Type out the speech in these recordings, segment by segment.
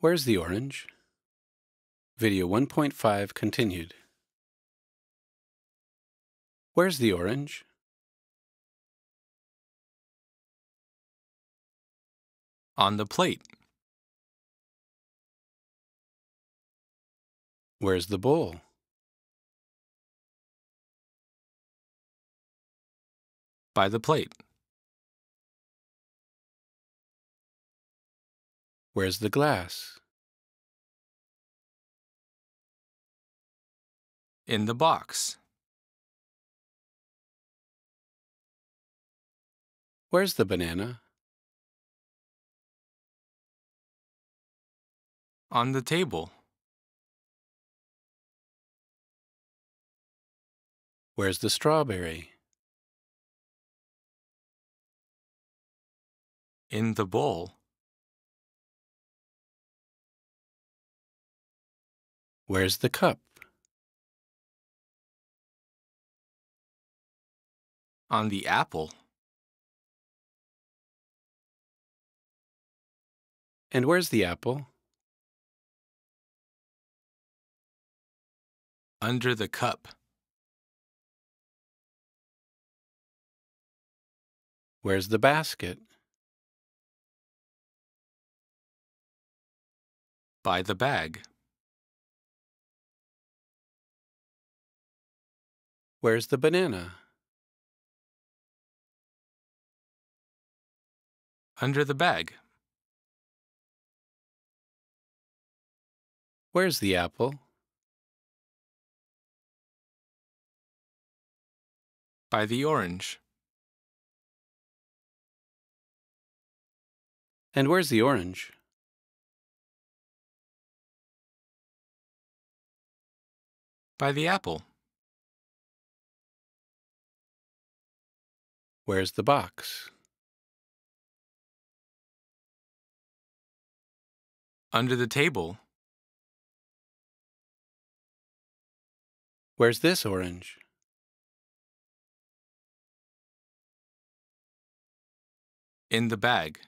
Where's the orange? Video 1.5 continued. Where's the orange? On the plate. Where's the bowl? By the plate. Where's the glass? In the box. Where's the banana? On the table. Where's the strawberry? In the bowl. Where's the cup? On the apple. And where's the apple? Under the cup. Where's the basket? By the bag. Where's the banana? Under the bag. Where's the apple? By the orange. And where's the orange? By the apple. Where's the box? Under the table. Where's this orange? In the bag.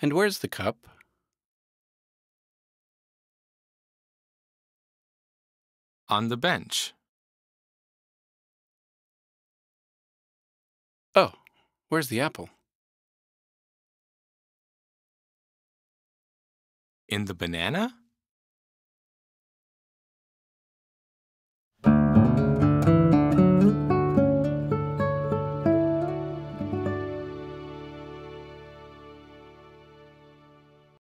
And where's the cup? On the bench. Where's the apple? In the banana?